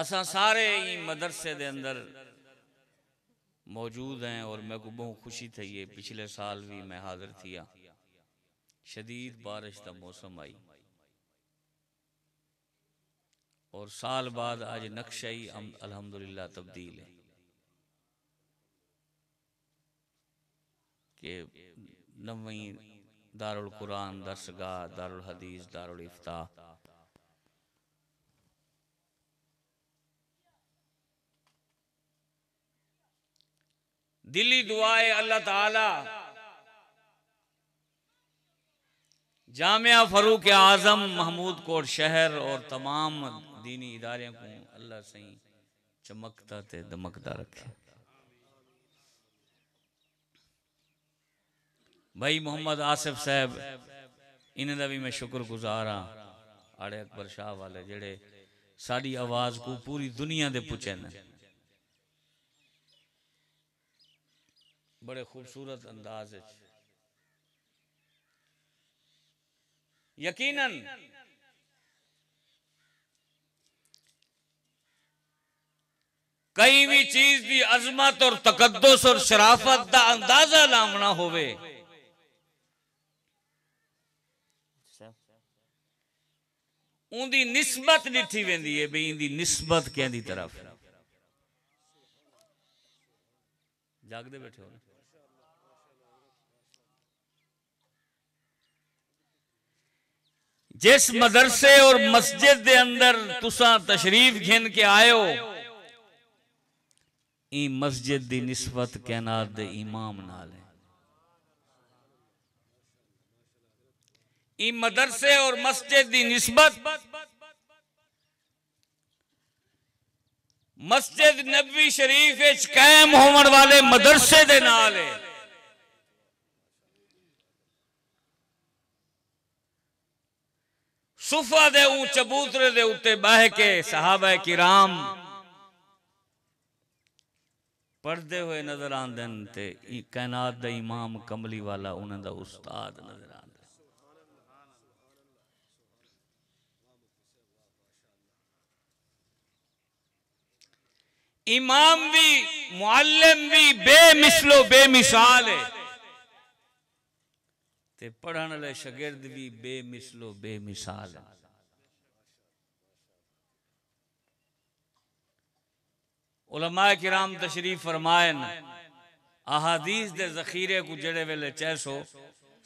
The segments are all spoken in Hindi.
असा सारे ही मदरसे के अंदर मौजूद हैं और मैं को बहुत खुशी थी ये पिछले साल भी मैं हाजिर थी शदीद बारिश का मौसम आई और साल बाद आज नक्शा ही अलहमदुल्ला तब्दील है के नवी दारुल कुरान दरसगाह दारुल हदीस दारुल इफ्ताह दिली दुआए अल्लाह ताला जामिया फरूक आज़म महमूद कोट शहर और तमाम दीनी इदारे को अल्लाह सही चमकता ते दमकता रखे भाई मोहम्मद आसिफ साहब इन्हें भी मैं शुक्र गुजार हाँ आड़े अकबर शाह वाले जेड़े साड़ी आवाज़ को पूरी दुनिया दे पुछे न बड़े खूबसूरत अंदाज यकीनन कई भी चीज की अजमत और तकदस और शराफत का अंदाजा लावना हो उनकी निस्बत लिखी वेंदी है बई इनकी निस्बत कहती तरफ जागते बैठे हो ना जिस मदरसे और मस्जिद के अंदर तुसा तशरीफ घिन के आयो ई मस्जिद की निस्बत कैनात दे इमाम नाल है ई मदरसे और मस्जिद की निस्बत मस्जिद नबी शरीफ कायम होने वाले मदरसे दे नाल है सुफा दे चबूतरे दे उते बह के साहब है राम पढ़ते हुए नजर आंदन कैनात द इमाम कमली वाला उन्होंने उस्ताद नजर इमाम भी मुआलम भी बेमिसलो बेमिसाल है ते पढ़ने ले शगिर्द भी बेमिसलो बेमिसाल है उलमा किराम तशरीफ फरमायन अहादीस दे जखीरे को जड़े वेले चैसो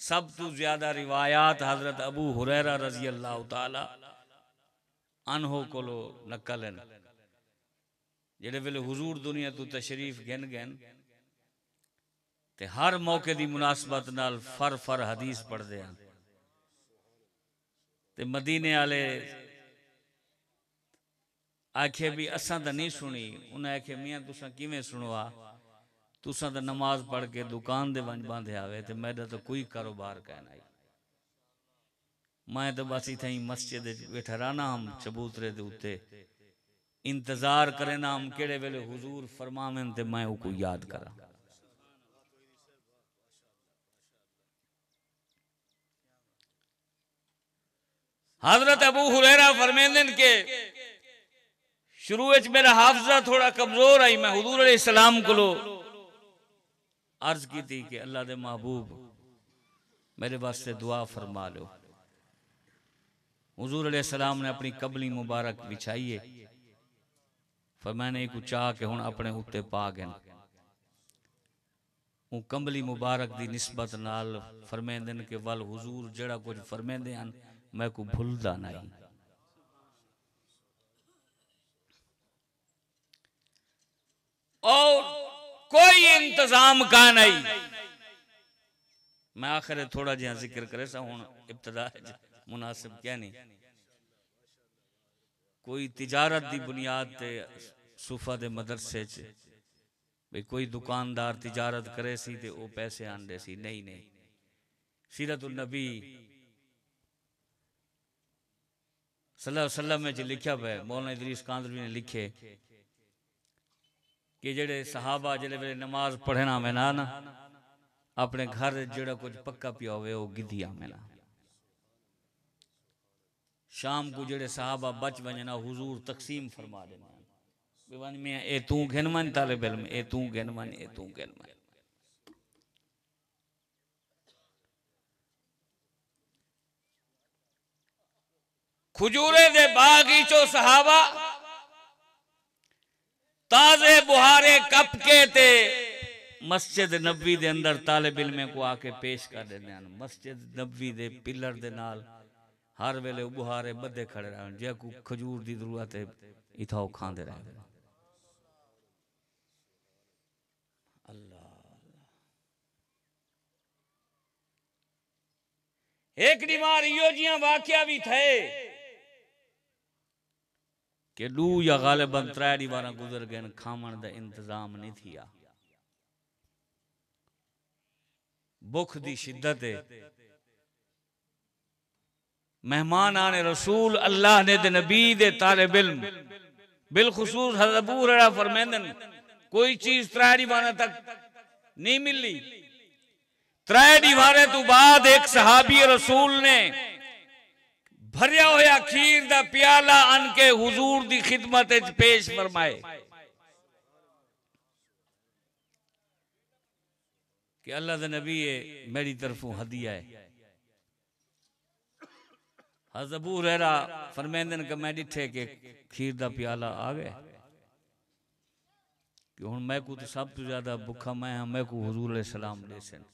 सब तू ज्यादा रिवायात हजरत अबू हुरैरा रजी अल्लाह तला अनहो कोलो नकलन जड़े वेले हुजूर दुनिया तू तशरीफ गिन गिन ਤੇ ਹਰ ਮੌਕੇ ਦੀ ਮناسبت ਨਾਲ ਫਰ ਫਰ ਹਦੀਸ ਪੜਦੇ ਆ ਤੇ ਮਦੀਨੇ ਵਾਲੇ ਆਖੇ ਵੀ ਅਸਾਂ ਤਾਂ ਨਹੀਂ ਸੁਣੀ ਉਹਨਾਂ ਆਖੇ ਮੀਆਂ ਤੁਸੀਂ ਕਿਵੇਂ ਸੁਣਵਾ ਤੁਸੀਂ ਤਾਂ ਨਮਾਜ਼ ਪੜ ਕੇ ਦੁਕਾਨ ਦੇ ਵੰਜ ਬੰਦੇ ਆਵੇ ਤੇ ਮੇਰਾ ਤਾਂ ਕੋਈ ਕਾਰੋਬਾਰ ਕਹਿਣਾ ਹੀ मैं तो बस इतना ही मस्जिद बैठा रहना हम चबूतरे के उत्ते इंतजार करे ना हम केड़े वेले हुजूर फरमावन ते मैं को याद करा हजरत अबू हुरैरा फरमेंदन के शुरू मेरा हाफजा थोड़ा कमजोर आई मैं हजूर सलाम को अर्ज की थी कि अल्लाह दे महबूब मेरे वास्ते दुआ फरमा लो हजूर सलाम ने अपनी कबली मुबारक बिछाई है पर मैंने एक चाह के हूँ अपने उत्ते पा गए ਉਹ ਕੰਬਲੀ ਮੁਬਾਰਕ ਦੀ ਨਿਸਬਤ ਨਾਲ ਫਰਮਾਉਂਦੇ ਨੇ ਕਿ ਵਲ ਹਜ਼ੂਰ ਜਿਹੜਾ ਕੁਝ ਫਰਮਾਉਂਦੇ मैं को भूलदा नहीं और कोई इंतजाम का नहीं मैं आखिर थोड़ा जहां जिक्र करे सा हूं इब्तदा मुनासिब क्या नहीं कोई तिजारत की बुनियाद ते सूफा दे मदरसे च भाई कोई दुकानदार तिजारत करे सी ते ओ पैसे आंदे सी नहीं नहीं सीरतुल नबी सलाह सलाह में लिखा पे मौलाना इदरीस कांदलवी ने लिखे कि जेडे सहाबा जेडे वे नमाज पढ़ना में ना ना अपने घर जेड़ा कुछ पक्का पिया हुए वो गिधिया में ना शाम को जेडे सहाबा बच वजना हुजूर तकसीम फरमा देना बेवन में ए तू घिनमन ताले बिल में ए तू घिनमन ए तू घिनमन खजूरे दे ਬਾਗੀ ਚੋ ਸਹਾਬਾ ताजे बुहारे कप के ते मस्जिद नबी दे अंदर ताले बिल में को आके पेश कर देने आन मस्जिद नबी दे पिलर दे नाल हर वेले बुहारे बदे खड़े रहे जे को खजूर दी जरूरत है इथाओ ओ खांदे रहे अल्लाह अल्लाह एक बीमार यो जिया वाकया भी थे कि लू या गालिबन त्रैड़ी बारा गुजर गए खावन का इंतजाम नहीं थिया बुख की शिद्दत मेहमान आने रसूल अल्लाह ने दे नबी दे तालब बिल बिलखसूस हजबूर फरमेंदन कोई चीज त्रैड़ी दीवारा तक नहीं मिली त्रैड़ी बारे तू बाद एक सहाबी रसूल ने भरिया होया खीर दा प्याला अन के हुजूर दी खिदमत पेश फरमाए कि अल्लाह के नबी मेरी तरफों हदिया है हजबू रहरा फरमेंदन का मैं डिठे के खीर दा प्याला आ गए कि हूँ मैं को तो सब तो ज्यादा भुखा मैं हाँ मैं को हजूर सलाम दे सन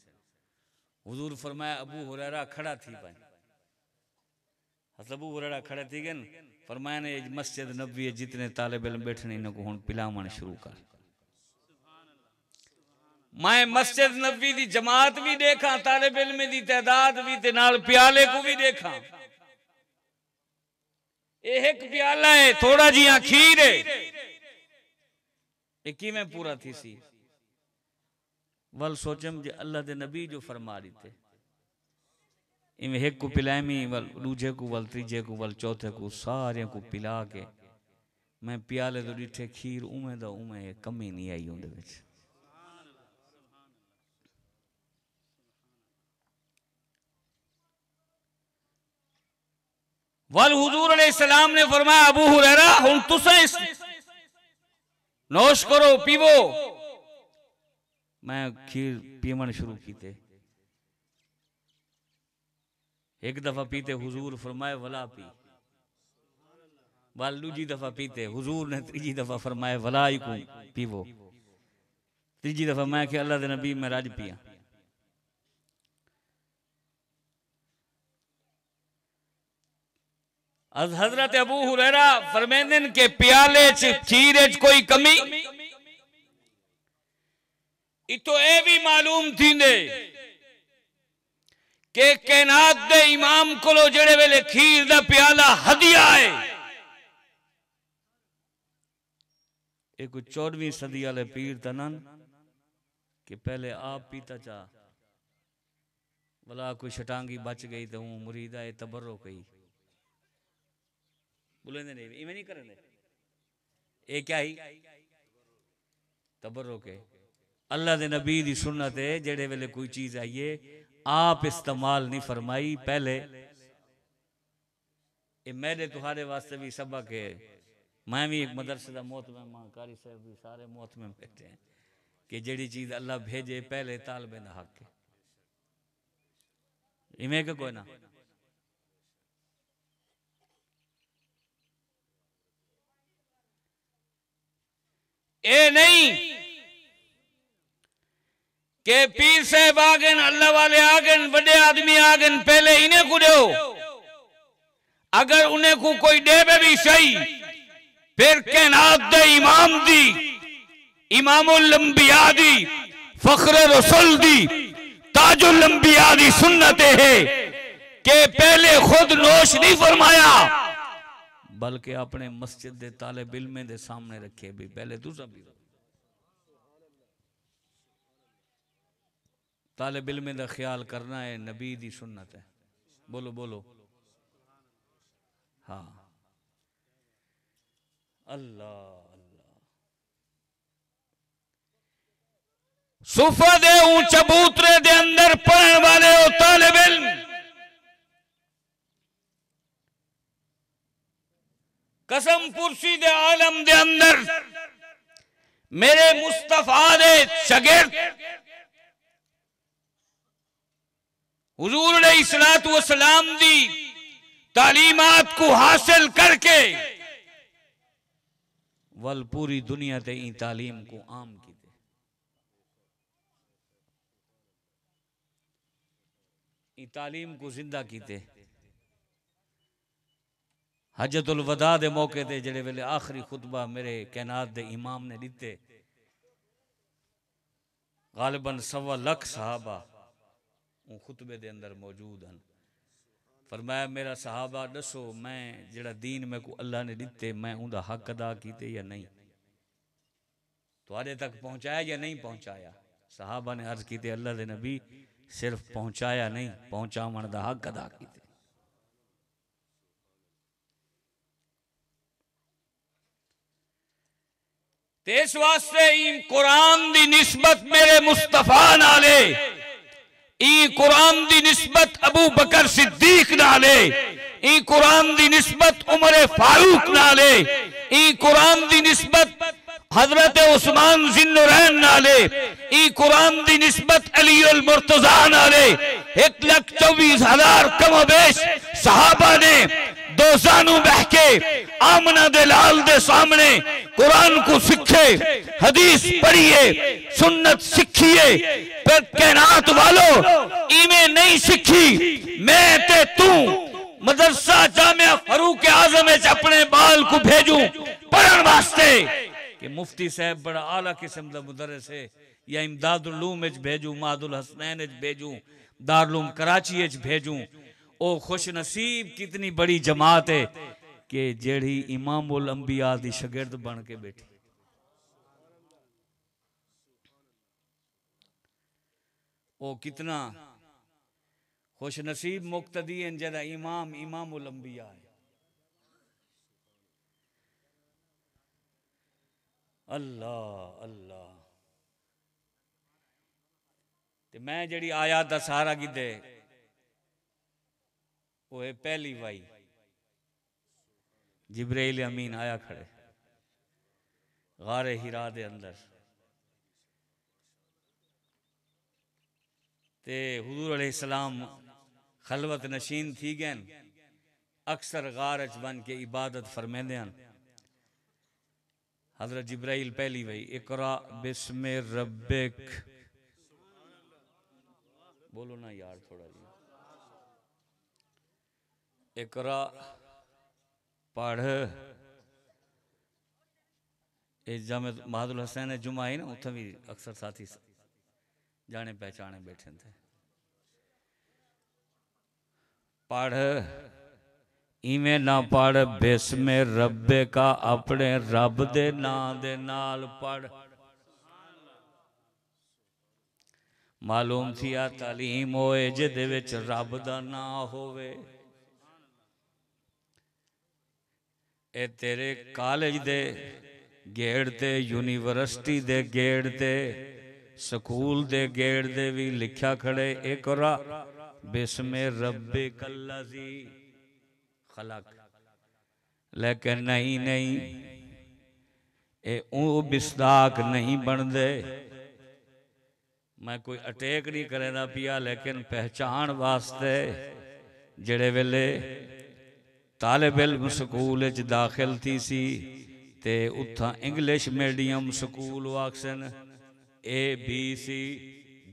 हजूर फरमाया अबू हुरैरा खड़ा थी पाए हसबू मतलब उरड़ा खड़े थी गन फरमाया ने मस्जिद नबी जितने तालिब इल्म बैठने इनको हुन पिलावण शुरू कर मैं मस्जिद नबी दी जमात भी देखा तालिब इल्म दी तादाद भी ते नाल प्याले को भी देखा एक प्याला है थोड़ा जिया खीर है ए किवें पूरा थी सी वल सोचम जे अल्लाह के नबी जो फरमा दी थे इमें एक को पिलाएमी वल दूजे को वल तीजे को वल चौथे को सारे को पिला के मैं प्याले तो डिठे खीर उमे दा उमे कमी नहीं आई उन्दे विच वल हुजूर सलाम ने फरमाया अबू हुरैरा हुन तुसा इस नोश करो पीवो मैं खीर पीवन शुरू की थे एक दफ़ा पीते हुजूर फरमाए वला पी वाल दूजी दफ़ा पीते हुजूर ने तीजी दफ़ा फरमाए वला ही को पीवो तीजी दफ़ा मैं कि अल्लाह के नबी मैं राज पिया अज हजरत अबू हुरैरा फरमेंदन के प्याले च खीरे च कोई कमी इतो ए भी मालूम थी ने के कैनात दे इमाम को ਜਿਹੜੇ वेले खीर ਦਾ प्याला हदिया है एक चौदवी सदी आले पीर तनन ਤਨਨ कि पहले आप पीता चा भला कोई शटांगी बच गई तो हूं मुरीदा ए तबरो हो गई बोले नहीं इवें नहीं करें ए क्या ही तबरो के अल्लाह दे नबी दी सुन्नत है जेड़े वेले कोई चीज़ आइए आप इस्तेमाल नहीं फरमाई पहले मेरे तुम्हारे वास्ते भी सबक है मैं भी एक मदरसे का मौत में मां कारी साहब भी सारे मौत में बैठे हैं कि जड़ी चीज अल्लाह भेजे पहले तालबे ना हक है इमें का कोई ना ए नहीं के पीर साहब आ गए अल्लाह वाले आ गए बड़े आदमी आ गए पहले इन्हें को दो अगर उन्हें को कोई देवे भी सही फिर कैनात दे इमाम दी इमाम लंबिया दी फख्र रसुल दी ताजुल लंबिया दी सुन्नत है के पहले खुद नोश नहीं फरमाया बल्कि अपने मस्जिद दे ताले बिलमे दे सामने रखे भी पहले दूसरा भी तालब इलम का ख्याल करना है नबी की सुन्नत है बोलो बोलो हाँ अल्लाह अल्लाह सुफा दे चबूतरे दे अंदर पढ़ने वाले हो तालब इल्म कसम पुरसी दे आलम दे अंदर मेरे मुस्तफा दे शगिर्द हजूर इसलात वसलाम तालीमत को हासिल करके वल पूरी दुनिया ते ई तालीम को आम की दे तालीम को जिंदा हजत हजतुल वदा दे मौके वेले आखिरी खुतबा मेरे कैनात दे इमाम ने दिते गालिबन सवा लख साहबा उन खुतबे के अंदर मौजूद हैं पर मैं मेरा सहाबा दसो मैं जड़ा दीन मेरे को अल्लाह ने दिते मैं उनका हक अदा किए या नहीं थोड़े तक पहुँचाया या नहीं पहुँचाया साहबा ने अर्ज किए अल्लाह के नबी सिर्फ पहुँचाया नहीं पहुँचाव का हक अदा किते इस वास्ते कुरान की निस्बत मेरे मुस्तफा नाले ई कुरान की निस्बत अबू बकर सिद्दीक नाले ई कुरान की नस्बत उमर फारूक नाले ई कुरान की नस्बत हजरत उस्मान जिन्नुरैन नाले ई कुरान की निस्बत अली अल मुर्तजा नाले एक लाख चौबीस हजार कमोबेश सहाबा ने कैनात वालो नहीं सीखी मैं ते तू मदरसा जामिया फरूक आजम अपने बाल को भेजू पढ़ने वास्ते मुफ्ती साहब बड़ा आला किस्म का मुदरस है या इमदादुल भेजू मादुल हसनैन भेजू दारूम कराची भेजू ओ खुश नसीब कितनी बड़ी जमात है कि जेड़ी इमाम उल अंबिया की शगिर्द बन के बैठी ओ कितना खुश नसीब मुख्तदी जरा इमाम इमाम उल अंबिया है अल्लाह अल्लाह ते मैं जड़ी आयात का सहारा किदे वो है पहली वाई जिब्रेल अमीन आया खड़े गार हिरा दे अंदर ते हजूर सलाम खलवत नशीन थी गए अक्सर गारच बन के इबादत फरमेंदे हैं हजरत जिब्राइल पहली वही इकरा बिस्मे रब्बिक बोलो ना यार थोड़ा जी एकरा पढ़ जाम महादुल हसैन ने जुमा ही ना उतों भी अक्सर साथी जाने पहचाने बैठे थे पढ़ इवें ना पढ़ बेसमे रबे का अपने रब दे ना दे नाल पढ़ मालूम आ तालीम होए जे रब दा ना होवे ਇਹ ਤੇਰੇ ਕਾਲਜ ਦੇ ਗੇੜ ਤੇ ਯੂਨੀਵਰਸਿਟੀ ਦੇ ਗੇੜ ਤੇ ਸਕੂਲ ਦੇ ਗੇੜ ਦੇ ਵੀ ਲਿਖਿਆ ਖੜੇ ਇਹ ਕਰਾ ਬਿਸਮੇ ਰੱਬੇ ਕਲਜ਼ੀ ਖਲਕ ਲੇਕਿਨ ਨਹੀਂ ਨਹੀਂ ਇਹ ਉਹ ਬਿਸਦਾਕ नहीं ਬਣਦੇ मैं कोई अटैक नहीं करेंदा पिया लेकिन पहचान वास्ते ਜਿਹੜੇ ਵੇਲੇ तालब इलम स्कूल दाखिल थी सी ते उत्था इंग्लिश मीडियम स्कूल आखसन ए बी सी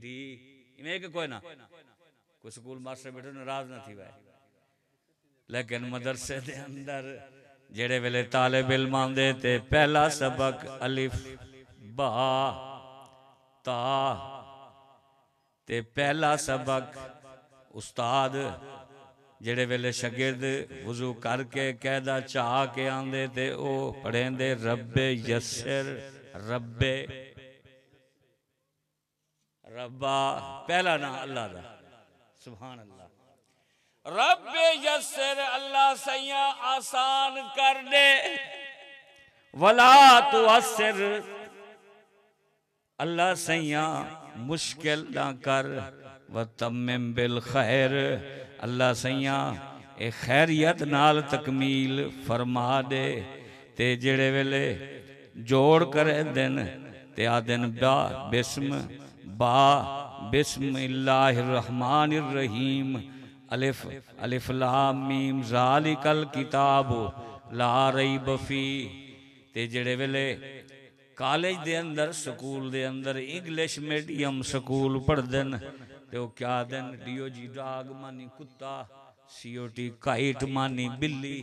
डी इमें के कोई ना कोई स्कूल मास्टर बैठे नाराज ना थी भाई लेकिन मदरसे दे अंदर जेड़े वेले तालिब इल्म आंदे ते पहला सबक अलिफ बा ता ते पहला सबक उस्ताद जेड़े वेले शगिर्द वजू करके कहदा चाह के आंदे ते ओ पढ़ेंदे रब्बे यसर रब्बे रब्बा पहला ना अल्लाह दा सुभान अल्लाह रब्बे यसर अल्लाह सैया आसान कर दे वला तो असर अल्लाह सैया मुश्किल ना कर व तमिम बिल खैर अल्लाह सैया ए खैरियत नाल तकमील फरमा दे ते जेड़े वेले जोड़ करे दिन ते आ दिन बा बिस्म बा रहमान रहीम अलिफ अलिफ लाम मीम जालिकल किताब ला रही बफी ते जेड़े वेले कॉलेज दे अंदर स्कूल ਦੇ ਅੰਦਰ ਇੰਗਲਿਸ਼ ਮੀਡੀਅਮ ਸਕੂਲ पढ़ ਨੇ ਤੇ ਉਹ ਕਿਆ ਦਿਨ ਡੀਓਜੀ ਡਾਗ ਮਾਨੀ ਕੁੱਤਾ ਸੀਓਟੀ काइट मानी बिल्ली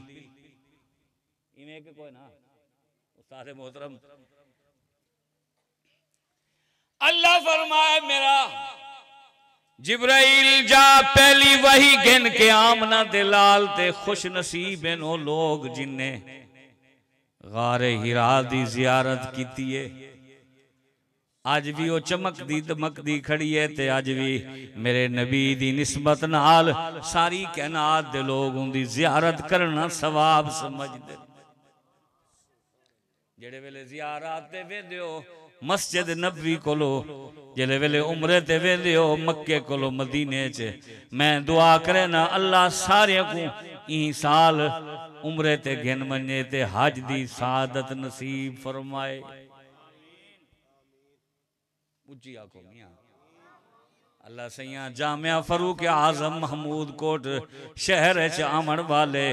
ਇਵੇਂ के कोई ना उस्ताद मोहतरम अल्लाह फरमाए मेरा जिब्राइल जा पहली वही गिन के आमना दिलाल ते खुश नसीब इन लोग जिन्ने गारे हिरा दी जियारत की आज भी वो चमक दी दमक दी खड़ी है ते आज भी मेरे नबी दी निस्बत नाल सारी कैनात दे लोग उन्दी जियारत करना सवाब समझ दे जेड़े वेले ज़िआरत दे वे दियो मस्जिद नबी कोलो जेले वेले उम्रे ते वे दियो मक्के कोलो मदीने चे मैं दुआ करे ना अल्लाह सारे को इन साल उम्रे ते गिन मन्ये ते हज दी सादत नसीब फरमाए उजिया को मियाँ अल्लाह सैया जामिया फरूक आजम महमूद कोट शहर च आमण वाले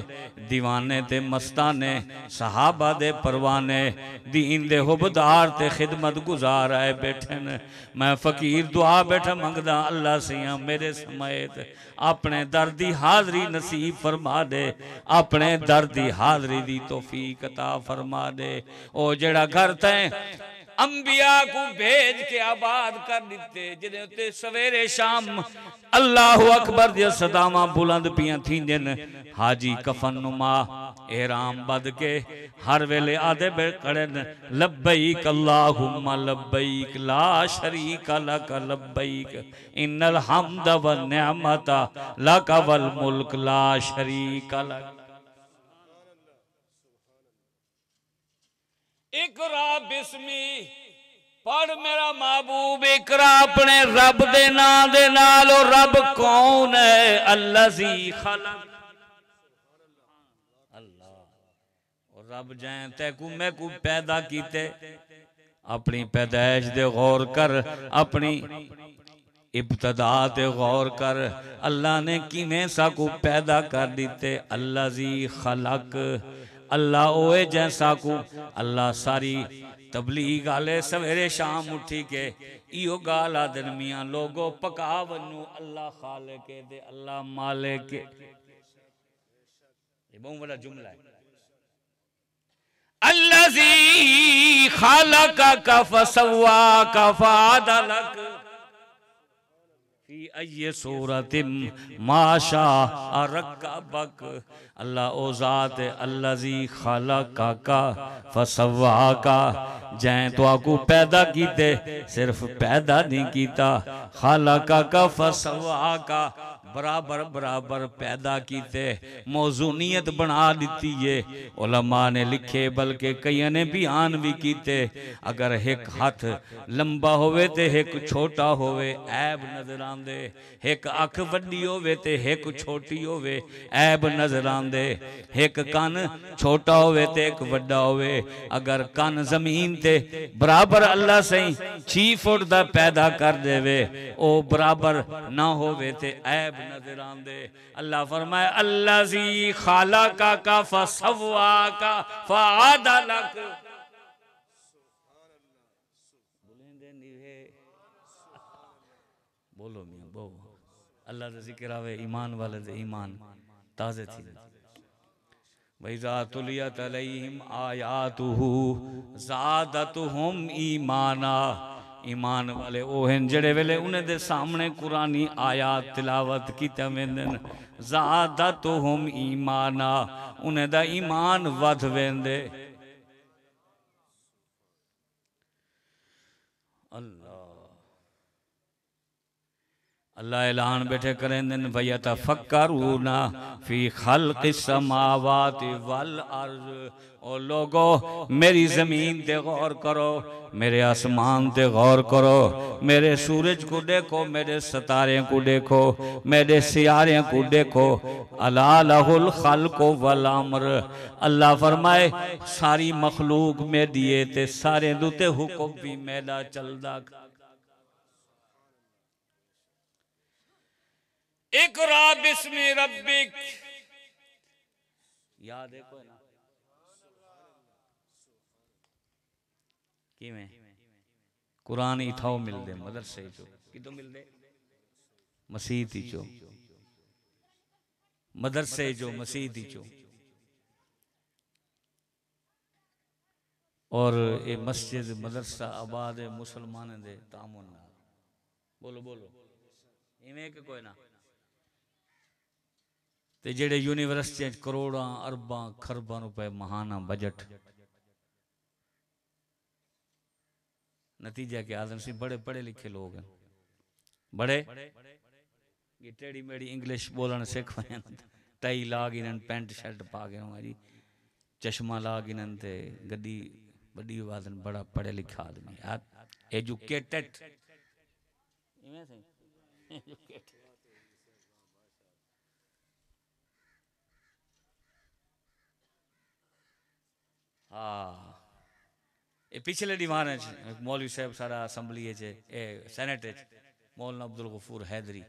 दीवाने ते मस्ताने सहाबा दे परवाने दीन दे हुबदार ते खिदमत गुजार आए बैठे ने मैं फकीर दुआ बैठा मंगदा अल्लाह सैया मेरे समेत अपने दर दी हाजरी नसीब फरमा दे अपने दर दी हाजरी दी तोफीक अता फरमा दे ओ जेड़ा घर तें अंबिया को भेज के आबाद कर दिते जिन्हें उत्ते सवेरे शाम अल्लाह अकबर दिया सदामा बुलंद पिया थी हाजी कफन नुमा एराम बद के हर वेले आधे बे कड़न लब्बैक अल्लाहुम्मा लब्बैक ला शरीक लक लब्बैक इन्नल हम्द व नियमता लक वल मुल्क ला शरीक लक इकरा बिस्मी पढ़ मेरा महबूब इकरा अपने रब दे ना दे नाल ओ रब कौन है अल्लाह रब जाए को पैदा अपनी पैदाइश दे गौर कर अपनी इब्तदा गौर कर अल्लाह ने किवें सा को पैदा कर दिते अल्लाजी खलक अल्लाह ओए जैसा को अल्लाह सारी तबली गाले सवेरे शाम उठी के इो गाल दिन मियाँ लोगो पका वनू अल्लाह खाले के दे अल्लाह माले के ये बहुत बड़ा जुमला है अल्लाह जी खाला का, कफ सवा कफा दलक ये सूरत माशा अरक्का बक अल्लाह ओजात अल्लाजी खाला काका फसवा का जैं तो आकू तो पैदा कीते सिर्फ पैदा नहीं कीता खाला काका फसवा बराबर बराबर पैदा किते मौजूनीयत बना दी है उलमा ने लिखे बल्कि कई ने बयान भी किते अगर एक हथ लंबा होवे ते एक छोटा होवे ऐब नजर आंदे एक अख वड्डी होवे ते एक छोटी होवे ऐब नजर आंदे एक कन छोटा होवे ते एक वड्डा होवे अगर कन जमीन ते बराबर अल्लाह सही छी फुट दा पैदा कर देवे ओ बराबर ना होवे ते ऐब नजर आंदे अल्लाह फरमाए अल्लाह जी खाला का का फसवा का फादलक बोलो मियां बो अल्लाह का जिक्र आवे ईमान वाले दे ईमान ताजे थी वैजा अलैहिम आयातुहु ईमाना ਈਮਾਨ ਵਾਲੇ ਉਹ ਹਨ ਜਿਹੜੇ ਵੇਲੇ ਉਹਨਾਂ ਦੇ ਸਾਹਮਣੇ ਕੁਰਾਨੀ ਆਇਆ ਤਿਲਾਵਤ ਕੀਤਾ ਵੇਂਦਨ ਨੇ ਜ਼ਾਦਤੁਹਮ ਇਮਾਨਾ ਉਹਨਾਂ ਦਾ ਈਮਾਨ ਵਧ ਵੈਂਦੇ अल्लाह ऐलान बैठे करें दिन भैया तफक्रूना फी खल समावत वल अर्ज ओ लोगो मेरी ज़मीन ते गौर करो मेरे आसमान ते गौर करो मेरे सूरज को देखो मेरे सितारे को देखो मेरे सियारे को देखो अला खल को वल अमर अल्लाह फरमाए सारी मखलूक में दिए ते सारे दूते हुक्म भी मेरा चलदा एक राबिस में रबिक याद है कोई ना कि मैं कुरान इथाओ मिल दे मदरसे चो कि तो मिल दे मसीद चो मदरसे जो मसीद चो और ये मस्जिद मदरसा आबाद है मुसलमान दे तामोन बोलो बोलो इवें कोई ना ਤੇ ਜਿਹੜੇ ਯੂਨੀਵਰਸਿਟੀਆਂ 'ਚ ਕਰੋੜਾਂ ਅਰਬਾਂ ਖਰਬਾਂ ਰੁਪਏ ਮਹਾਨਾ नतीजा क्या आजम सिंह बड़े पढ़े लिखे लोग हैं बड़े ये टेढ़ी मेढ़ी इंग्लिश बोलण सिख वञनि टई ला गिननि पेंट शर्ट पा गए जी चश्मा ला गिननि ते गॾी वॾी बड़ा पढ़े लिखा आदमी एजुकेटेड एजुकेटेड हाँ। ये पिछले दीवान मौलवी साहब सारा असम्बली सैनेट मौलान अब्दुल गफूर हैदरी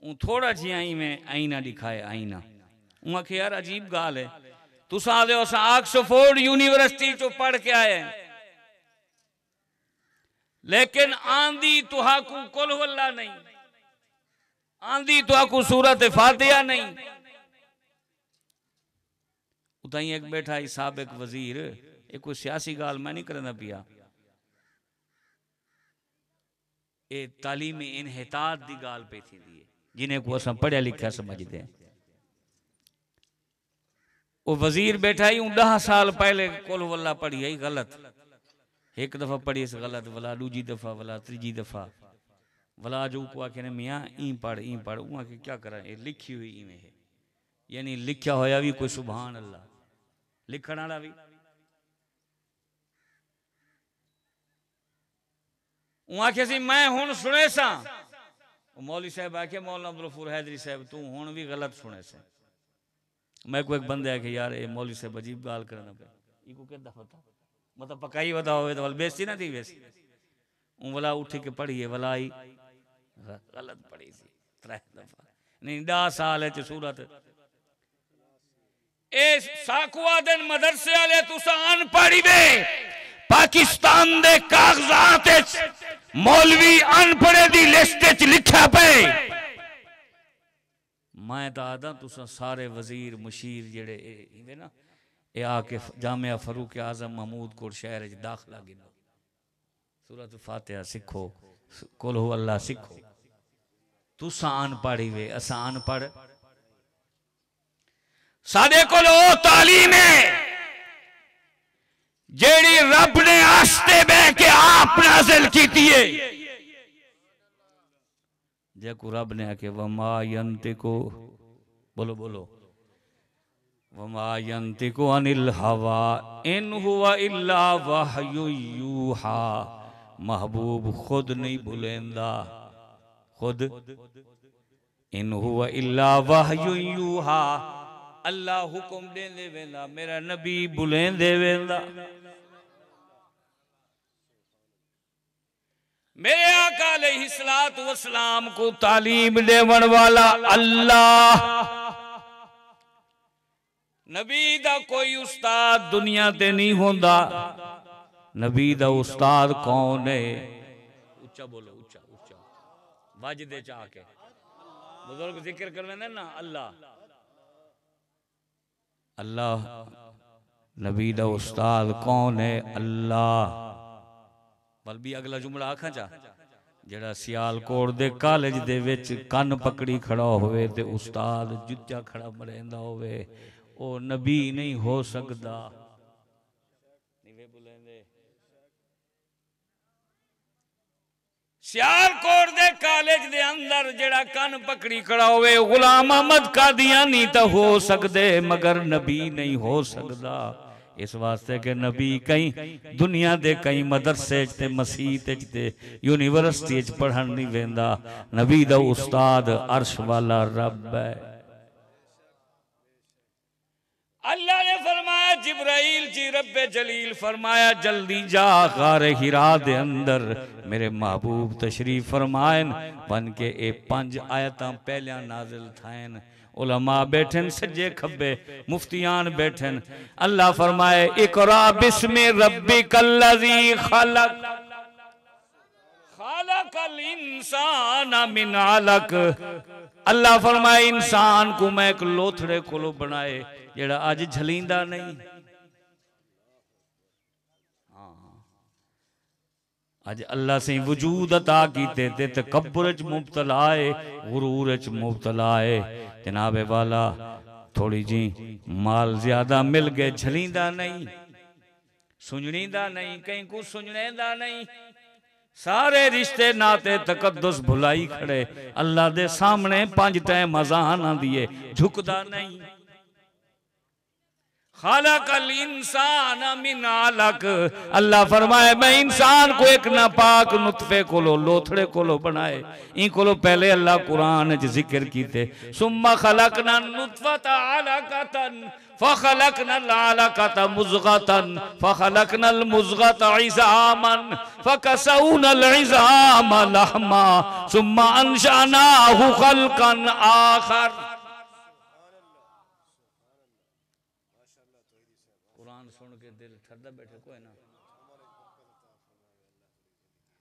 हूँ थोड़ा जी आई में आईना दिखाए आईना हूँ यार अजीब गाल है तुस आदे ऑक्सफोर्ड यूनिवर्सिटी चो पढ़ के आए लेकिन आंदी तुहाकू कोलवल्ला नहीं आंधी तुहाकू सूरत फातिया नहीं उतां एक बैठा ही एक वजीर एक कोई सियासी गाल मैं नहीं करना पिया ये तालीम इनहतात की गाल पे थी दी जिन्हें को अस पढ़िया लिखा समझते हैं वो वजीर बैठा ही दह साल पहले कोल वल्ला पढ़ी आई गलत एक दफा पढ़ी गलत वाला दूजी दफा वाला तीजी दफा वाला जो को आखे मियाँ ई पढ़ ई पढ़ उ क्या करा ये लिखी हुई इवें है यानी लिखा होया भी कोई सुबहान अल्लाह ਲਿਖਣ ਵਾਲਾ ਵੀ ਉਹ ਆਖੇ ਸੀ ਮੈਂ ਹੁਣ ਸੁਣੇ ਸਾਂ मौली साहब आखे मौलाना अब्दुलफूर हैदरी साहब तू हूँ भी गलत सुने से मैं को एक बंदे आखे यार ये मौली साहब अजीब गाल करना पे इको के पता मतलब पकाई बता होवे तो वाल बेइज्जती ना थी वैसी उ वाला उठ के पढ़ी है वलाई गलत पढ़ी थी त्रै दफा नहीं 10 साल है सूरत मदरसे वाले बे पाकिस्तान दे कागजात मौलवी अनपढ़े दी लिस्ट च लिखा पे मैं दादा सारे वजीर मुशीर जेड़े ना ए आके जामिया फरूक आजम महमूद कोट शहर च दाखला गिनो सूरत फातिहा सीखो कुल अल्लाह सिखो तुसा अनपढ़ वे असा अनपढ़ सादे को तालीम है जेड़ी रब ने आस्ते बह के आप नाजिल की देखो रब ने आके वमा यंते को बोलो बोलो वमा यंते को अनिल हवा इन हुआ इल्ला वाहयु यूहा महबूब खुद नहीं भूलेंदा खुद इन हुआ इल्ला वाहयु यूहा अल्लाह हुक्म देंदे वेंदा मेरा नबी बुलेंदे वेंदा मेरे आका सलात वसलाम को तालीम देवन वाला अल्लाह नबी दा कोई उस्ताद दुनिया ते नहीं होंदा नबी दा उस्ताद कौन है उच्चा बोलो उच्चा उच्चा वजदे चाह के बुजुर्ग जिक्र कर ना अल्लाह अल्लाह नबी का उस्ताद कौन है अल्लाह बल्बी अगला जुमला आखा जा ਜਿਹੜਾ ਸਿਆਲਕੋਟ ਦੇ ਕਾਲਜ ਦੇ ਵਿੱਚ ਕੰਨ ਪਕੜੀ ਖੜਾ ਹੋਵੇ ਤੇ ਉਸਤਾਦ ਜੁੱਜਾ ਖੜਾ ਮਰੇਂਦਾ ਹੋਵੇ ਉਹ ਨਬੀ ਨਹੀਂ ਹੋ ਸਕਦਾ सियालकोट ਦੇ कॉलेज ਦੇ अंदर जेड़ा ਕੰਨ पकड़ी खड़ा ਹੋਵੇ ਗੁਲਾਮ ਅਹਿਮਦ ਕਾਦੀਆਨੀ तो हो ਸਕਦੇ मगर नबी नहीं हो ਸਕਦਾ इस वास्ते के नबी कई दुनिया के कई मदरसे ते मसीत ते यूनिवर्सिटी पढ़न नहीं वेंदा नबी का उस्ताद अर्श वाला रब है अल्लाह ने फरमाया जिब्राइल जी रब्बे जलील फरमाया जल्दी जा गारे हिरा दे अंदर मेरे महबूब तशरीफ फरमायन बन के ए पंज आयता पहलिया नाजिल थायन उलमा बैठन सज्जे खब्बे मुफ्तियान बैठन अल्लाह फरमाए इकरा बिस्मे रब्बी कल्लजी खलक खालकल इंसान मिन अलक अल्लाह फरमाए इंसान को मैं एक लोथड़े कोलो बनाए जेड़ा आज झलींदा नहीं अज अल्लाह से वजूद अता किते ते तकबर च मुबतला है गुरूर च मुबतला है जनाबे वाला थोड़ी जी माल ज्यादा मिल गए झलींदा नहीं सुननी नहीं कहीं कुछ सुनने नहीं सारे रिश्ते नाते तकदस भुलाई खड़े अल्लाह दे सामने पांच टाइम अजान आंदी है झुकदा नहीं खलकल इंसान अलग अल्लाह फरमाए मैं इंसान को एक नापाक नुतफे को लो लोथड़े को लो बनाए इन को लो पहले अल्लाह कुरान जिक्र की थे सुम्मा खलक फलक नलकतन फलक नल मुजगत ईजामन फकसून ईजाम सुम्मा अनशाना आखर सदा मतलब बैठे को है ना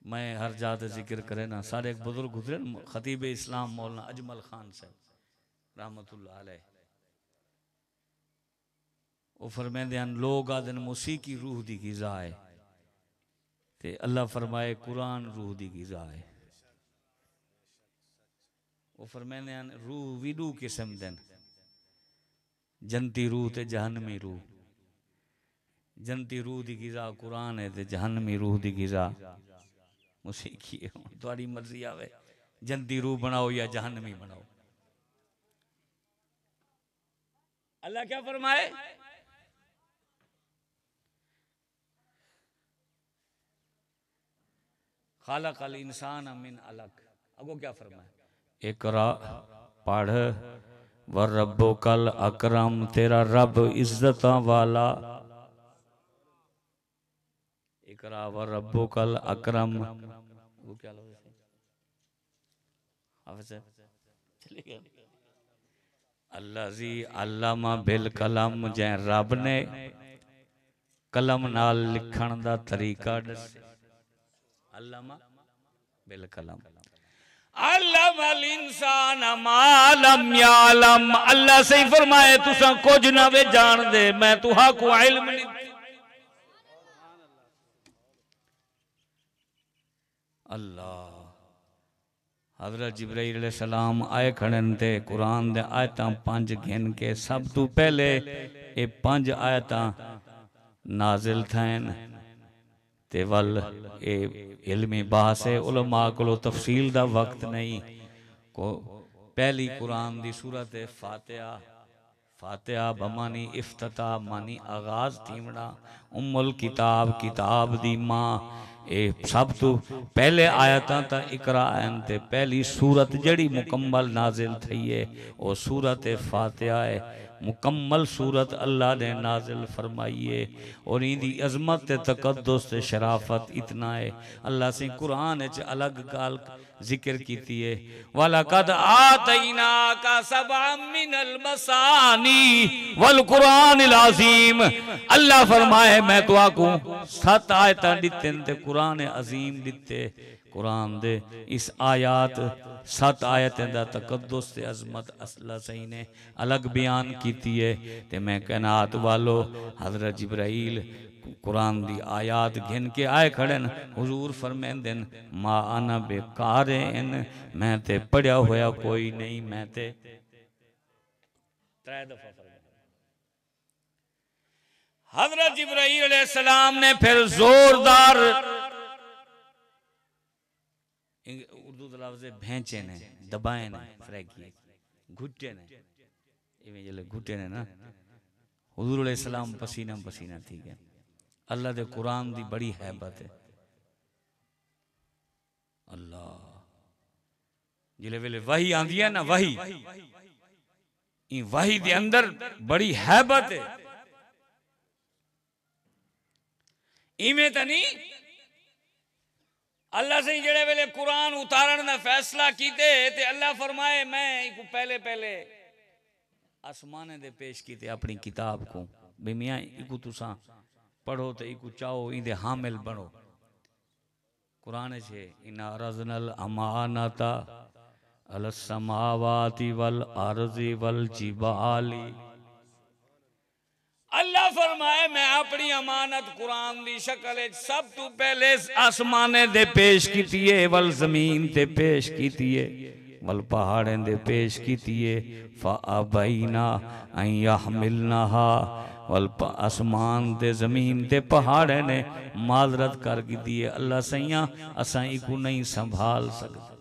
मैं हर जात जिक्र करे ना सारे एक बुजुर्ग गुजरे खतीब इस्लाम मौलाना अजमल खान साहब रहमत वो फरमाते हैं लोग आदन की रूह की गिजा है ते अल्लाह फरमाए कुरान रूह की गिजा है वो फरमाते हैं रूह भी किस्म दिन जंती रूह ते जहनमी रूह जन्नती रूह की गिजा कुरान है ते रूह की गिजा मसीकी है तुम्हारी मर्जी आवे जन्नती रूह बनाओ या जहन्नमी बनाओ अल्लाह क्या फरमाए खालक अल इंसान अमिन अलग अगो क्या फरमाए एकरा पढ़ व रबो कल अकरम तेरा रब इज्जत वाला इकरा कल अक्रम वो क्या लोग अल्लाह जी अल्लामा बिल कलम जै रब ने कलम नाल लिखण दा तरीका दस अल्लामा बिल कलम अल्लाह सही फरमाए तुसा कुछ ना वे जान दे मैं तुहा को इल्म नहीं अल्लाह हजरत जबरील सलाम आए खड़न थे कुरान दे आयत पांच गिन के सब तू पहले ये पांच आयत नाजिल थैन ते वल ए इल्मी बास है उलमा को तफसील दा वक्त नहीं को पहली कुरान दी सूरत फातिहा फातिहा बमानी इफ्तता मानी आगाज थीमड़ा उम्मुल किताब किताब दी मां सब तू पहले आयता था इकरा आयन थे पहली सूरत जड़ी मुकम्मल नाजिल थी है वह सूरत फातिहा है मुकम्मल सूरत अल्लाह ने नाजिल फरमाइए और इंदी अजमत तकदस शराफत इतना है अल्लाह से कुरान अलग गाल जिक्र की वाला कद आतना का सबसानी वल कुरान अजीम अल्लाह फरमाए मैं तो आकू सत आयता दिते कुरान अजीम दिते कुरान दे इस आयात सत आयतें तकदस से अजमत असला सही ने अलग बयान की है तो मैं कैनात वालो हजरत जबराइल कुरान की आयात गिन के आए खड़े हजूर फरमेंदे माँ आना बेकार मैं ते पढ़िया होया कोई नहीं मैं ते हजरत जबराइल ने फिर जोरदार उर्दू का तो लफ्ज भेंचे ने दबाए ने फ्रैगी घुटे ने इवें जले घुटे ने ना हुजूर अलैहि सलाम पसीना पसीना थी गया अल्लाह दे कुरान दी बड़ी हैबत है अल्लाह जिले वेले वही आंदी है ना वही इन वही दे अंदर बड़ी हैबत है इवें तो नहीं अल्लाह से जड़े वेले कुरान उतारण का फैसला किते ते अल्लाह फरमाए मैं पहले पहले आसमान दे पेश किते अपनी किताब को भी मियाँ इकू तुसा पढ़ो तो इकू चाहो इंदे हामिल बनो कुरान छे इना अरजनल अमानता अल समावाती वल अर्जी वल जिबाली अल्लाह फरमाए मैं अपनी अमानत कुरान की शक्ल सब तू पहले आसमाने दे पेश की वल जमीन ते पेश की वल पहाड़े दे पेश की फाबईना वल आसमान दे जमीन दे पहाड़े ने माजरत कर की अल्लाह सैया असा इको नहीं संभाल सकते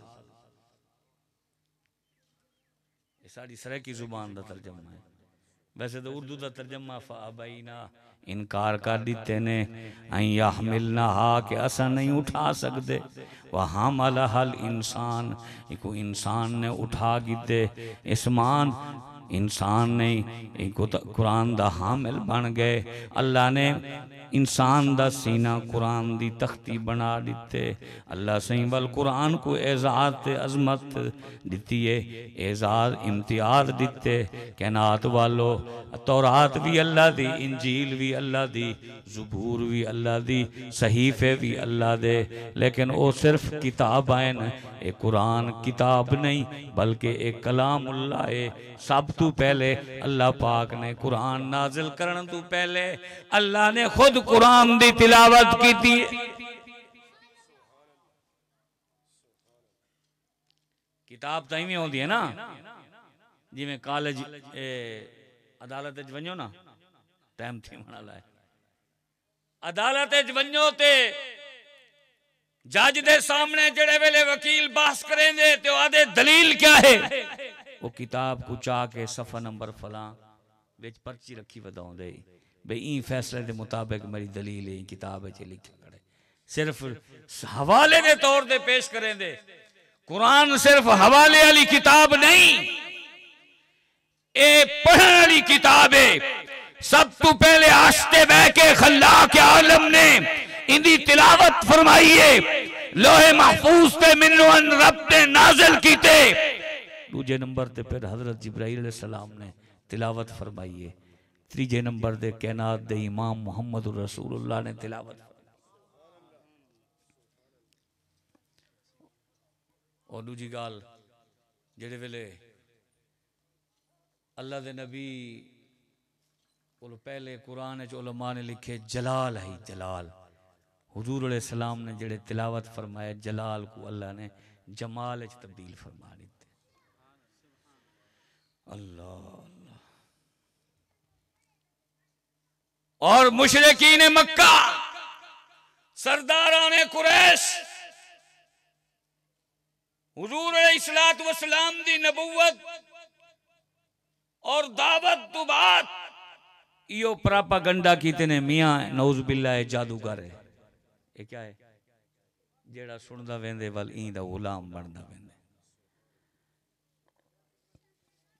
सारी सरह की जुबान का तर्जमा है तो वैसे तो उर्दू का तर्जमा फाबईना इनकार कर दिते ने या मिलना हा के असा नहीं उठा सकते वहाँ मल हल इंसान एक इंसान ने उठा गिते इसमान इंसान नहीं कुरान दामिल हामिल बन गए अल्लाह ने इंसान का सीना कुरान की तख्ती बना दिते अल्लाह सही वाल कुरान को एजाज ते अजमत दिती है एजाज इम्तियाज दिते कैनात वालो तौरात भी अल्लाह दी इंजील भी अल्लाह दी जबूर भी अल्लाह दी सहीफे भी अल्लाह दे लेकिन वो सिर्फ किताब आए एक कुरान किताब नहीं बल्कि एक उल्ला है सब तू पहले अल्लाह पाक ने कुरान नाजिल करण तू पहले अल्लाह ने खुद कुरान की तिलावत की थी किताब तो इवें आती है ना जिमें कॉलेज अदालत वनो ना टाइम थी अदालत वनो तो जज दे सामने जड़े वेले वकील बहस करेंगे तो आधे दलील क्या है वो किताब कुछ के सफा नंबर फला बेच पर्ची रखी बताऊं दे बे इन फैसले के मुताबिक मेरी दलील है किताब है लिखा करे सिर्फ हवाले दे तौर दे पेश करें दे कुरान सिर्फ हवाले वाली किताब नहीं ए पढ़ने वाली किताब है सब तू पहले आस्ते बह के खल्ला के आलम ने इंदी तिलावत फरमाइए लोहे महफूज ते मिनोन रब ने नाजिल कीते दूजे नंबर ते फिर हजरत जिब्राइल अलैहि सलाम ने तिलावत फरमाइए तीजे नंबर दे कायनात दे इमाम मोहम्मद रसूलुल्लाह ने तिलावत और दूजी गल जेडे वेले अल्लाह दे नबी पहले कुरान च उलमा ने लिखे जलाल है जलाल हजूर सलाम ने जेड़े तिलावत फरमाए जलाल को अल्लाह ने जमाल च तब्दील फरमा दिते अल्लाह और मुशरकी ने मक्का सरदारा ने कुरैश हजूर इसलात वसलाम की नबूवत और दावत तो बाद यो प्रापा गंडा कीते ने मियाँ नौजबिल्ला जादूगर है ਇਹ ਕੀ ਹੈ ਜਿਹੜਾ ਸੁਣਦਾ ਵੇਂਦੇ ਵੱਲ ਈਂ गुलाम ਗੁਲਾਮ ਬਣਦਾ ਵੇਂਦੇ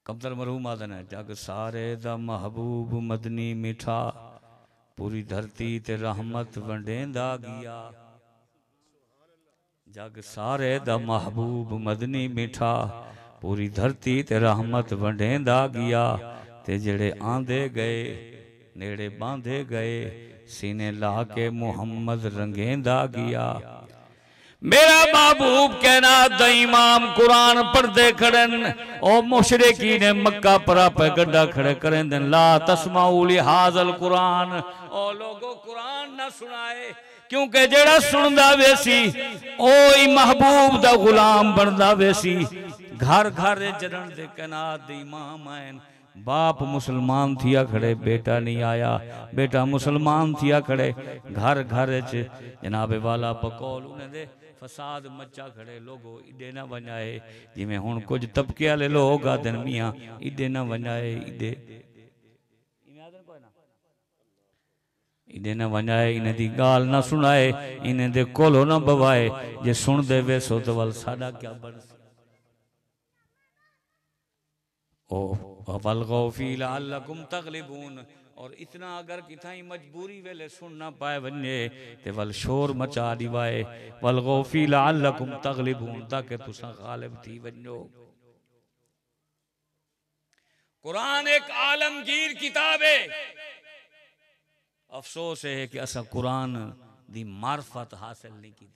कमतर मरहूम आदन है जग सारे दा महबूब मदनी मिठा पूरी धरती ते रहमत वंडेंदा गिया जग सारे दा महबूब मदनी मिठा पूरी धरती ते रहमत वंडेंदा गिया ते जड़े आंदे गए नेड़े बांधे गए सीने ला के मोहम्मद रंगेंदा गया मेरा महबूब कहना द इमाम कुरान पढ़ते खड़न ओ की ने मक्का परा पे गड्ढा खड़े करें दिन ला तस्मा उली हाजल कुरान ओ लोगो कुरान ना सुनाए क्योंकि जेड़ा सुन वे सी ओ महबूब दा गुलाम बनता वे सी घर घर जरन दे कनात इमाम आए बाप मुसलमान थिया खड़े बेटा नहीं आया बेटा मुसलमान थिया खड़े घर घर च जनाबे वाला पकौल दे फसाद मचा खड़े लोगो इडे ना बनाए जिमें हूँ कुछ तबके आले लोग आदन मिया इडे ना बनाए इडे इन्हें वजाए इन्हें दी गाल ना सुनाए इन्हें कोलो ना बवाए जे सुन दे सो तो वल साडा क्या बनसे और इतना अगर ही मजबूरी वेले सुन ना पाए वने ते वल शोर मचा दिवाए वल गौफी लअल्लकुम तगलिबून ताके तुसा गालिब थी वनो कुरान एक आलमगीर किताब है अफसोस है कि असा कुरान दी मार्फत हासिल नहीं की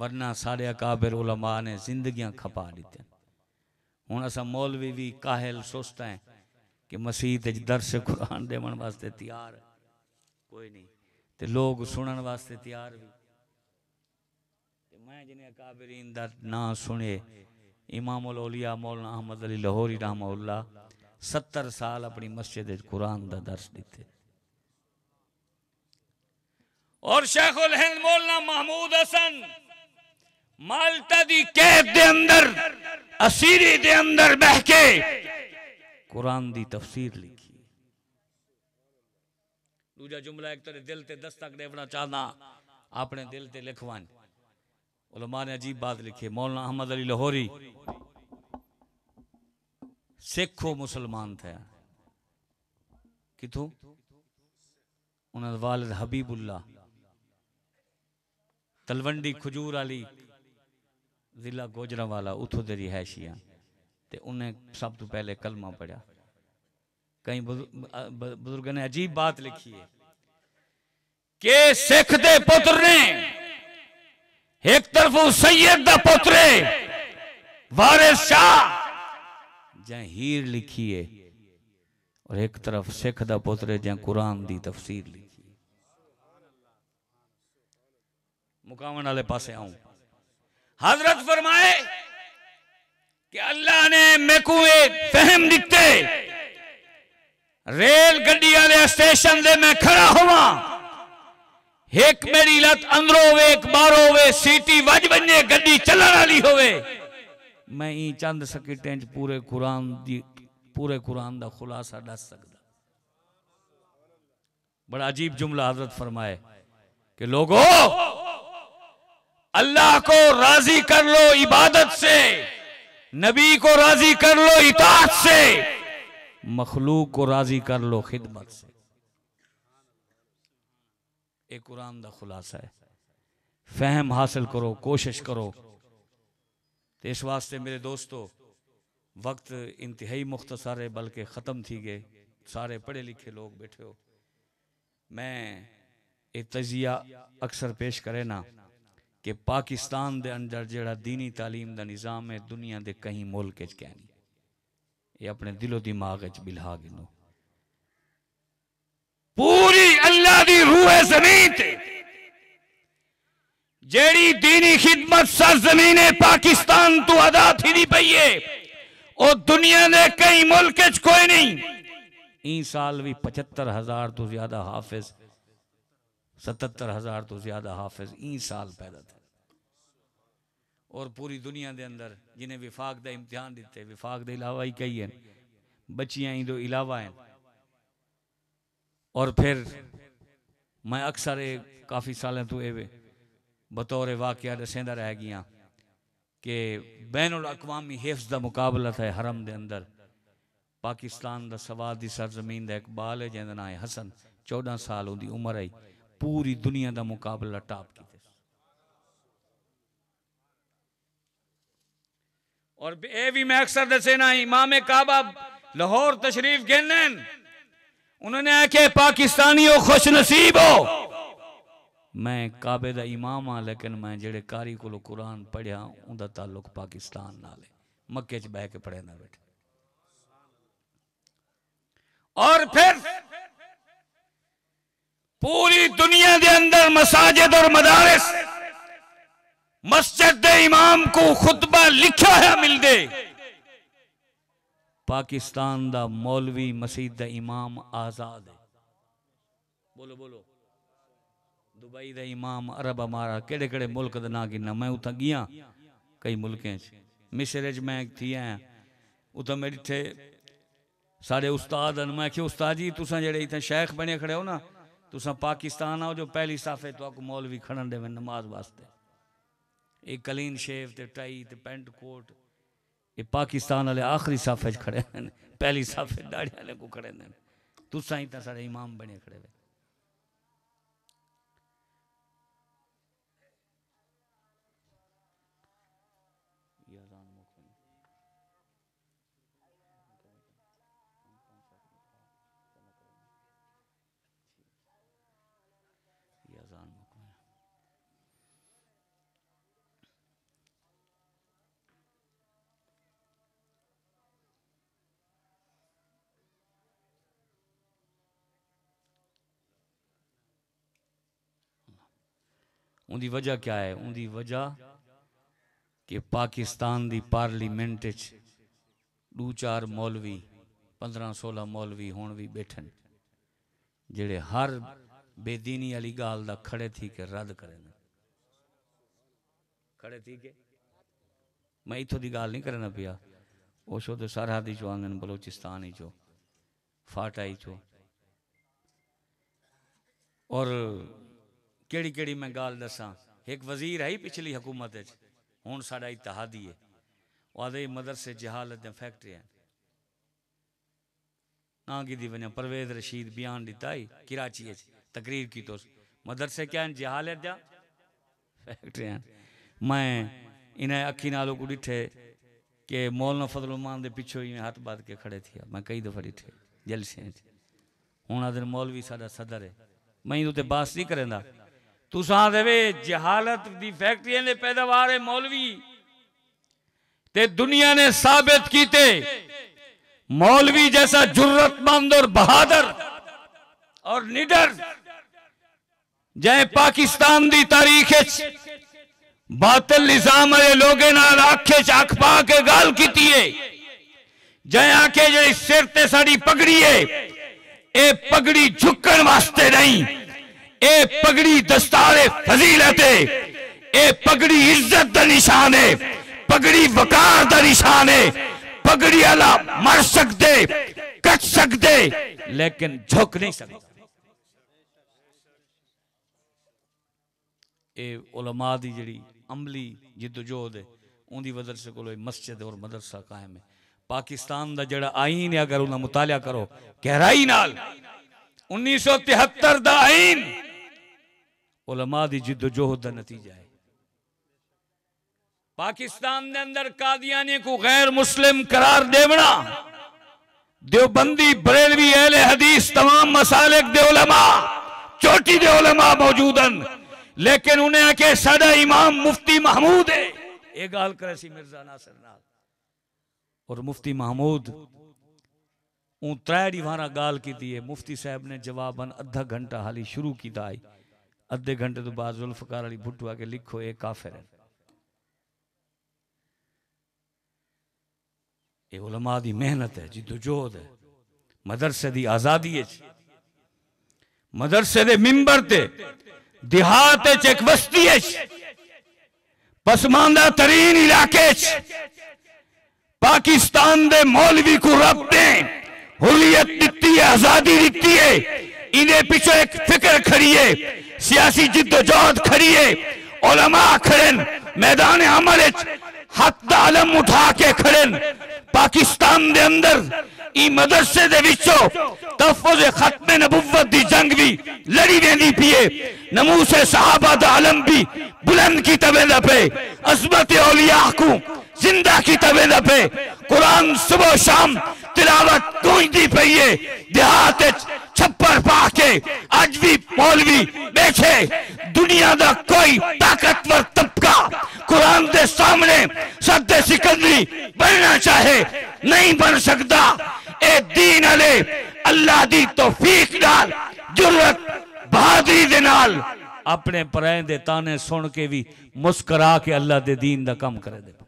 वरना सारे अकाबिर उलमा ने जिंदगी खपा दी हूँ असा मौलवी भी काहल सुस्त है कि मसीह दर्श कुरान देवन वास्ते तैयार कोई नहीं तो लोग सुनने वास्ते तैयार भी मैं जिन्हें अकाबरीन का ना सुने इमाम उलिया मौलाना अहमद अली लाहौरी राम उल्ला सत्तर साल अपनी मस्जिद कुरान का दर्श दिते और शेख उल हिंद मौलाना महमूद हसन मालता दी कैद दे अंदर असीरी दे अंदर बहके कुरान दी तफसीर लिखी दूजा जुमला एक तेरे दिल ते दस्तक देवना चाहना अपने दिल ते लिखवान उलमा ने अजीब बात लिखी मौलाना अहमद अली लाहौरी सिख हो मुसलमान थे कितों उन्होंने वालद हबीबुल्ला तलवंडी खजूर अली जिला गोजर वाला उतो दे रिहायशी हाँ तो उन्हें सब तो पहले कलमा पढ़िया कई बुजुर्ग ने अजीब बात लिखी है के सिख दे पुत्र ने एक तरफ सैयद का पुत्र वारिस शाह जीर लिखी है और एक तरफ सिख का पुत्र कुरान की तफसीर लिखी मुकावन आसे आऊ हजरत फरमाए कि अल्लाह ने मेकुए फहम दिते रेल गड्डी वाले स्टेशन दे मैं खड़ा हुआ एक मेरी लत अंदरों हो बार हो सीटी वज बजे गड्डी चलन वाली होवे मैं ई चंद सकिटें च पूरे कुरान दी पूरे कुरान का खुलासा दस सकता बड़ा अजीब जुमला हजरत फरमाए कि लोगों अल्लाह को राजी कर लो इबादत से नबी को राजी कर लो इताद से मखलूक को राजी कर लो खिदमत से एक कुरान का खुलासा है फहम हासिल करो कोशिश करो तो इस वास्ते मेरे दोस्तों वक्त इंतहाई मुख्तसर है बल्कि ख़त्म थी गए सारे पढ़े लिखे लोग बैठे हो मैं ये तजिया अक्सर पेश करे ना कि पाकिस्तान के अंदर जरा दीनी तालीम का निज़ाम है दुनिया के कई मुल्क कह नहीं ये अपने दिलो दिमाग बिलहा गिनो पूरी अल्लाह की रूह जमीन जड़ी दीनी खिदमत सर जमीन पाकिस्तान तू तो अदा थी पई है और दुनिया के कई मुल्क कोई नहीं ई साल भी पचहत्तर हजार तू तो ज्यादा हाफिज़ सतर हज़ार तो ज़्यादा हाफिज ई साल पैदा थे और पूरी दुनिया के अंदर जिन्हें विफाक का इम्तिहान दिते विफाक के अलावा ही कई हैं बच्चियाँ ही तो इलावा हैं और फिर मैं अक्सर काफ़ी साल तो ये बतौर वाक़ दसेंदा रह गई कि बैन अकवामी हिफ्स का मुकाबला था हरम के अंदर पाकिस्तान का सवाद की सरजमीन का एक बाल है जो ना है हसन चौदह साल उनकी उम्र आई पूरी दुनिया का मुकाबला टाप ਕੀਤੇ और ये भी मैं अक्सर दसे ना इमाम काबा लाहौर तशरीफ गेलन उन्होंने आखे पाकिस्तानी हो खुश नसीब हो मैं काबे का इमाम हाँ लेकिन मैं जेड़े कारी को कुरान पढ़िया उनका ताल्लुक पाकिस्तान नाल है मक्के च बह के पढ़े ना बैठे और फिर पूरी दुनिया के अंदर मसाजिद और मदारस मस्जिद के इमाम को खुतबा लिखा है मिलते पाकिस्तान का मौलवी मसीद का इमाम आजाद है बोलो बोलो दुबई का इमाम अरब अमारा केड़े केड़े मुल्क का ना गिना मैं उतना गया कई मुल्क मिसर मैं थी आया उत मेरी इतने साढ़े उस्ताद मैं आखिया उस्ताद जी तुसा जेड़े इतने शेख बने खड़े हो ना तुसा पाकिस्तान आओ जो पहली साफे तो आपको मौलवी खड़न देवे नमाज वास्ते ये कलीन शेव ते टाई ते पेंट कोट ये पाकिस्तान वाले आखिरी साफे खड़े पहली साफे दाड़ी को खड़े तुसा ही तो सारे इमाम बने खड़े हुए उनकी वजह क्या है उनकी वजह कि पाकिस्तान की पार्लीमेंट दू चार मौलवी पंद्रह सोलह मौलवी हूँ भी बैठन जेड़े हर बेदीनी वाली गाल का खड़े थी के रद्द करें खड़े थी के मैं इतों की गाल नहीं करना पिया उस तो सरहदी चो आंदन बलोचिस्तान ही चो फाटा ही चो और केड़ी केड़ी मैं गाल दसा एक वजीर आई पिछली हुकूमत हूँ साढ़ा इतिहादी है आदि मदरसे जहालत फैक्ट्री ना की वजह परवेज रशीद बयान दिता ही कराची तकरीर की तो मदरसे क्या जहालत फैक्ट्री मैं इन्हें अखी नालों को डिठे कि मौलाना फजलुमान के पिछों ही हाथ बात के खड़े थे मैं कई दफ़ा डिठे जलसे हूँ आदि मौलवी साढ़ा है मैं तो बास नहीं करेंदा तुसा देवे जहालत की फैक्ट्रिया ने पैदावार है मौलवी ते दुनिया ने साबित किते मौलवी जैसा जरूरतमंद और बहादुर और निडर जय पाकिस्तान की तारीख बातल निजाम लोगे लोगों आखे च अख पा के गल की जय आखे जी सिर ते साड़ी पगड़ी है ये पगड़ी झुकन वास्ते नहीं ए पगड़ी दस्तारे फजीलत है ए पगड़ी इज्जत का निशान है पगड़ी वकार का निशान है पगड़ी आला मर सकते कट सकते लेकिन झुक नहीं सकते उलमा की जी अमली जिदोजोद उनकी को मस्जिद और मदरसा कायम है पाकिस्तान का आईन है अगर उन्हें करो गहराई नीस सौ तिहत्तर आईन उलमा की जिदोजोहद का नतीजा है पाकिस्तान के अंदर कादियाने को गैर मुस्लिम करार देवना देवबंदी बरेलवी अहले हदीस तमाम मसालिक उलमा चोटी दे उलमा मौजूद हैं लेकिन उन्हें आके साडा इमाम मुफ्ती महमूद है ये गाल करे सी मिर्जा नासिर नाल और मुफ्ती महमूद उन त्रैड़ी वारा गाल की मुफ्ती साहब ने जवाबन अद्धा घंटा हाली शुरू की है अद्धे घंटे तो बाद तो जुल्फकार अली भुट्टो आके लिखो ये काफिर है ये उलमा की मेहनत है जिदोजोद है मदरसे की आजादी है मदरसे के मिंबर ते देहात एक वस्ती है पसमानदा तरीन इलाके पाकिस्तान दे मौलवी को रब ने हुरियत दी है आजादी दी है इन्हें पीछे एक फिक्र खड़ी है सियासी जिद्दोजहद खड़ी है ओलमा खड़े मैदान अमल हत्ता अलम उठा के खड़े पाकिस्तान दे अंदर ई मदरसे दे विचों तहफ़ुज़ ख़त्म नबुव्वत दी जंग भी लड़ी वेंदी पिए नमूसे सहाबा दा अलम भी बुलंद की तवे पे अजमत औलिया को जिंदा की तबीयत पे कुरान सुबह शाम तिलावत गूंजती पई है देहात छप्पर पा के भी मौलवी बैठे दुनिया का कोई ताकतवर तबका कुरान के सामने सदे सिकंदरी बनना चाहे नहीं बन सकता ए दीन अले अल्लाह दी तौफीक नाल जुर्रत बहादुरी दे नाल अपने पराए दे ताने सुन के भी मुस्करा के अल्लाह दे दीन दा काम करे दे